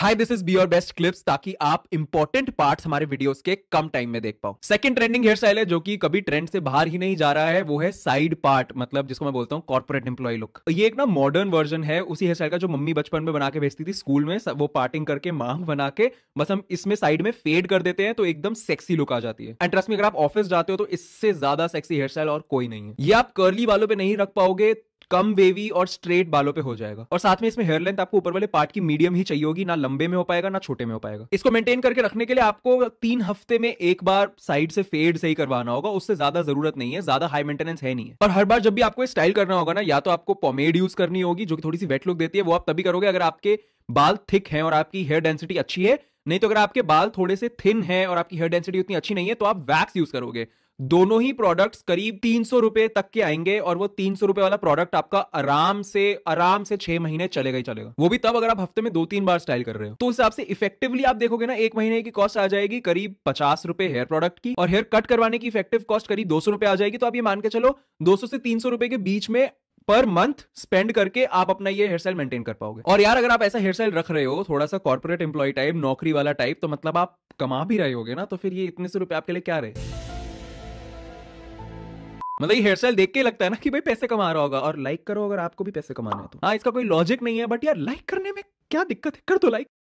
high this is B your best clips ताकि आप important parts हमारे वीडियोस के कम टाइम में देख पाओ सेकंड ट्रेंडिंग हेयर स्टाइल है जो कि कभी ट्रेंड से बाहर ही नहीं जा रहा है वो है साइड पार्ट मतलब जिसको मैं बोलता हूँ कॉर्पोरेट एम्प्लॉय लुक ये एक ना मॉडर्न वर्जन है उसी हेयर स्टाइल का जो मम्मी बचपन में बना के भेजती थी स्कूल में वो पार्टिंग करके मांग बना के बस हम इसमें साइड में फेड कर देते हैं तो एकदम सेक्सी लुक आ जाती है एंड ट्रस्ट में अगर आप ऑफिस जाते हो तो इससे ज्यादा सेक्सी हेयर स्टाइल और कोई नहीं है ये आप कर्ली वालों पर नहीं रख पाओगे कम वेवी और स्ट्रेट बालों पे हो जाएगा और साथ में इसमें हेयर लेंथ आपको ऊपर वाले पार्ट की मीडियम ही चाहिए होगी ना लंबे में हो पाएगा ना छोटे में हो पाएगा इसको मेंटेन करके रखने के लिए आपको तीन हफ्ते में एक बार साइड से फेड सही करवाना होगा उससे ज्यादा जरूरत नहीं है ज्यादा हाई मेंटेनेंस है नहीं है और हर बार जब भी आपको स्टाइल करना होगा ना या तो आपको पॉमेड यूज करनी होगी जो कि थोड़ी सी वेट लुक देती है वो आप तभी करोगे अगर आपके बाल थिक हैं और आपकी हेयर डेंसिटी अच्छी है नहीं तो अगर आपके बाल थोड़े से थिन है और आपकी हेयर डेंसिटी उतनी अच्छी नहीं है तो आप वैक्स यूज करोगे दोनों ही प्रोडक्ट्स करीब तीन सौ रुपए तक के आएंगे और वो तीन सौ रुपए वाला प्रोडक्ट आपका आराम से आराम से छह महीने चलेगा ही चलेगा वो भी तब अगर आप हफ्ते में दो तीन बार स्टाइल कर रहे हो तो हिसाब से इफेक्टिवली आप देखोगे ना एक महीने की कॉस्ट आ जाएगी करीब पचास रुपए हेयर प्रोडक्ट की और हेयर कट करवाने की इफेक्टिव कॉस्ट करीब दो सौ रुपए आ जाएगी तो आप ये मान के चलो दो सौ से तीन सौ रुपए के बीच में पर मंथ स्पेंड करके आप अपना ये हेयर स्टाइल मेंटेन कर पाओगे और यार अगर आप ऐसा हेयर स्टाइल रख रहे हो थोड़ा सा कॉर्पोरेट एम्प्लॉय टाइप नौकरी वाला टाइप तो मतलब आप कमा भी रहे होगे ना तो फिर ये इतने से रुपए आपके लिए क्या रहे मतलब ये हेयर स्टाइल देख के लगता है ना कि भाई पैसे कमा रहा होगा और लाइक करो अगर आपको भी पैसे कमाना हैं तो हाँ इसका कोई लॉजिक नहीं है बट यार लाइक करने में क्या दिक्कत है कर दो लाइक